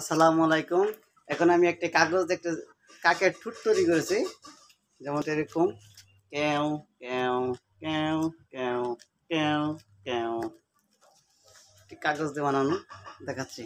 আসসালামু আলাইকুম এখন আমি একটা কাগজ একটা কাকের ঠুট তৈরি করেছি যেমন এরকম কেউ কেউ কেউ কেউ কেউ কেউ কাগজ দিয়ে বানানো দেখাচ্ছি